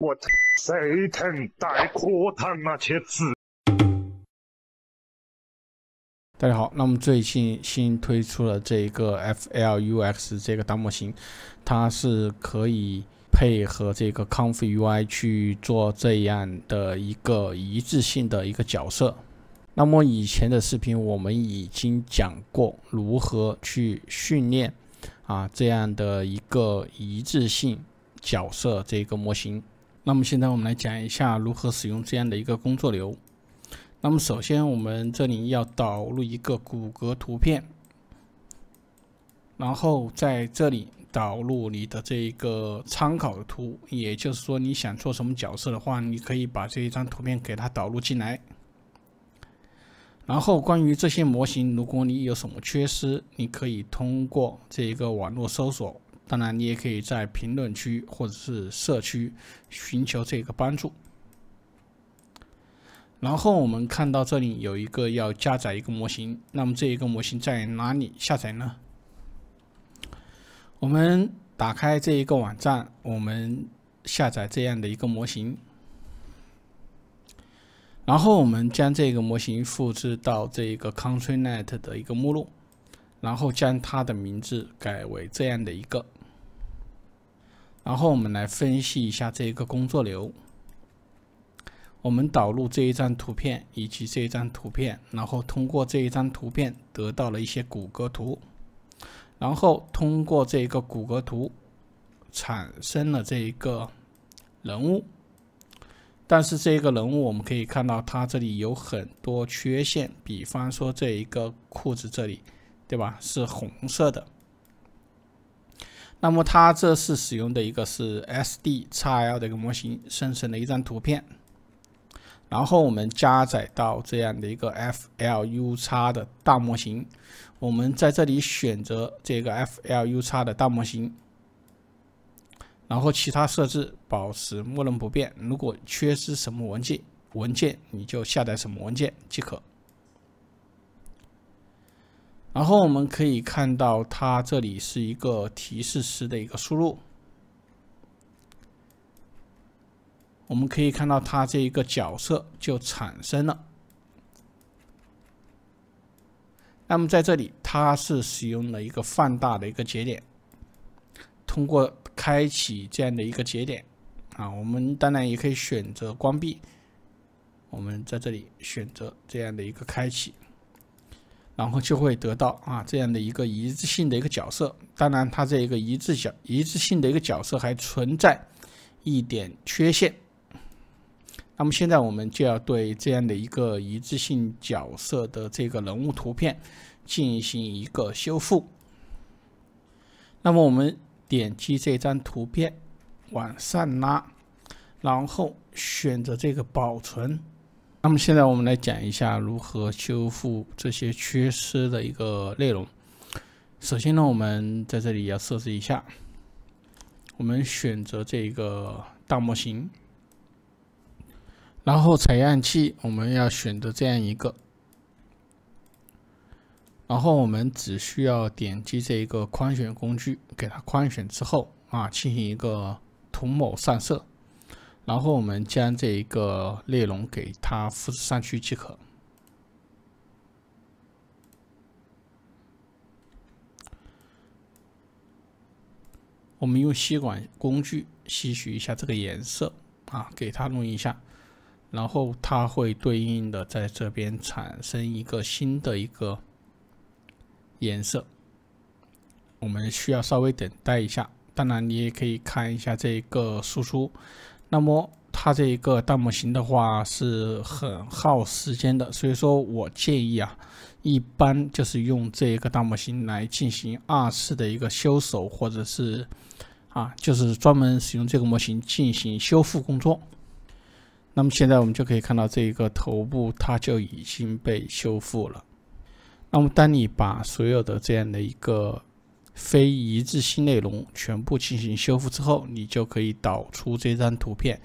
我谁疼带哭疼啊！去吃。大家好，那么最近新推出了这个 FLUX 这个大模型，它是可以配合这个 comfy UI 去做这样的一个一致性的一个角色。那么以前的视频我们已经讲过如何去训练啊这样的一个一致性角色这个模型。那么现在我们来讲一下如何使用这样的一个工作流。那么首先我们这里要导入一个骨骼图片，然后在这里导入你的这一个参考图，也就是说你想做什么角色的话，你可以把这一张图片给它导入进来。然后关于这些模型，如果你有什么缺失，你可以通过这一个网络搜索。当然，你也可以在评论区或者是社区寻求这个帮助。然后我们看到这里有一个要加载一个模型，那么这一个模型在哪里下载呢？我们打开这一个网站，我们下载这样的一个模型。然后我们将这个模型复制到这一个 CountryNet 的一个目录，然后将它的名字改为这样的一个。然后我们来分析一下这一个工作流。我们导入这一张图片以及这一张图片，然后通过这一张图片得到了一些骨骼图，然后通过这一个骨骼图产生了这一个人物。但是这一个人物我们可以看到，他这里有很多缺陷，比方说这一个裤子这里，对吧？是红色的。那么它这是使用的一个是 SDXL 的一个模型生成的一张图片，然后我们加载到这样的一个 FLU x 的大模型，我们在这里选择这个 FLU x 的大模型，然后其他设置保持默认不变。如果缺失什么文件，文件你就下载什么文件即可。然后我们可以看到，它这里是一个提示词的一个输入。我们可以看到，它这一个角色就产生了。那么在这里，它是使用了一个放大的一个节点。通过开启这样的一个节点啊，我们当然也可以选择关闭。我们在这里选择这样的一个开启。然后就会得到啊这样的一个一致性的一个角色，当然它这一个一致角一致性的一个角色还存在一点缺陷。那么现在我们就要对这样的一个一致性角色的这个人物图片进行一个修复。那么我们点击这张图片往上拉，然后选择这个保存。那么现在我们来讲一下如何修复这些缺失的一个内容。首先呢，我们在这里要设置一下，我们选择这个大模型，然后采样器我们要选择这样一个，然后我们只需要点击这一个框选工具，给它框选之后啊，进行一个涂抹上色。然后我们将这一个内容给它复制上去即可。我们用吸管工具吸取一下这个颜色啊，给它弄一下，然后它会对应的在这边产生一个新的一个颜色。我们需要稍微等待一下，当然你也可以看一下这个输出。那么它这一个大模型的话是很耗时间的，所以说我建议啊，一般就是用这一个大模型来进行二次的一个修手，或者是啊，就是专门使用这个模型进行修复工作。那么现在我们就可以看到这一个头部它就已经被修复了。那么当你把所有的这样的一个非一致性内容全部进行修复之后，你就可以导出这张图片。